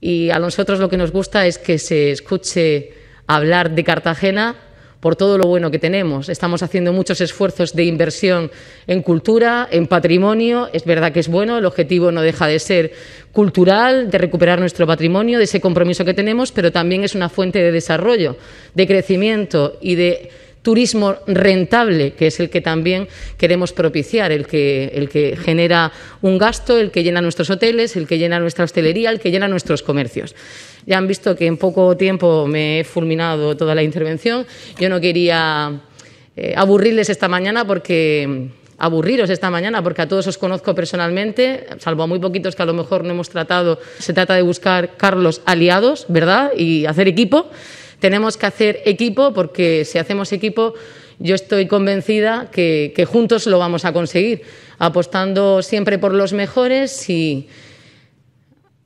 Y a nosotros lo que nos gusta es que se escuche hablar de Cartagena por todo lo bueno que tenemos. Estamos haciendo muchos esfuerzos de inversión en cultura, en patrimonio. Es verdad que es bueno, el objetivo no deja de ser cultural, de recuperar nuestro patrimonio, de ese compromiso que tenemos, pero también es una fuente de desarrollo, de crecimiento y de turismo rentable, que es el que también queremos propiciar, el que, el que genera un gasto, el que llena nuestros hoteles, el que llena nuestra hostelería, el que llena nuestros comercios. Ya han visto que en poco tiempo me he fulminado toda la intervención. Yo no quería eh, aburrirles esta mañana porque aburriros esta mañana porque a todos os conozco personalmente, salvo a muy poquitos que a lo mejor no hemos tratado. Se trata de buscar, Carlos, aliados, ¿verdad? Y hacer equipo tenemos que hacer equipo porque si hacemos equipo yo estoy convencida que, juntos lo vamos a conseguir, apostando siempre por los mejores y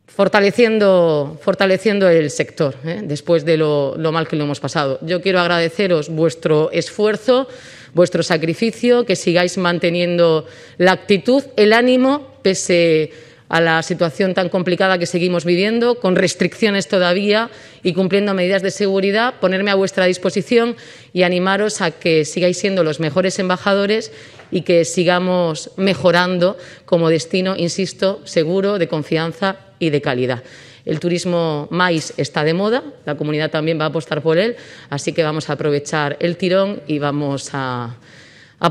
fortaleciendo, fortaleciendo el sector ¿eh? después de lo, lo mal que lo hemos pasado. Yo quiero agradeceros vuestro esfuerzo, vuestro sacrificio, que sigáis manteniendo la actitud, el ánimo, pese a la situación tan complicada que seguimos viviendo, con restricciones todavía y cumpliendo medidas de seguridad, ponerme a vuestra disposición y animaros a que sigáis siendo los mejores embajadores y que sigamos mejorando como destino, insisto, seguro, de confianza y de calidad. El turismo maíz está de moda, la comunidad también va a apostar por él, así que vamos a aprovechar el tirón y vamos a,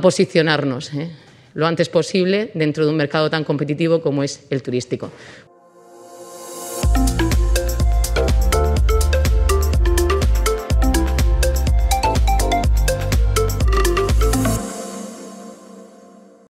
posicionarnos. ¿eh? lo antes posible dentro de un mercado tan competitivo como es el turístico.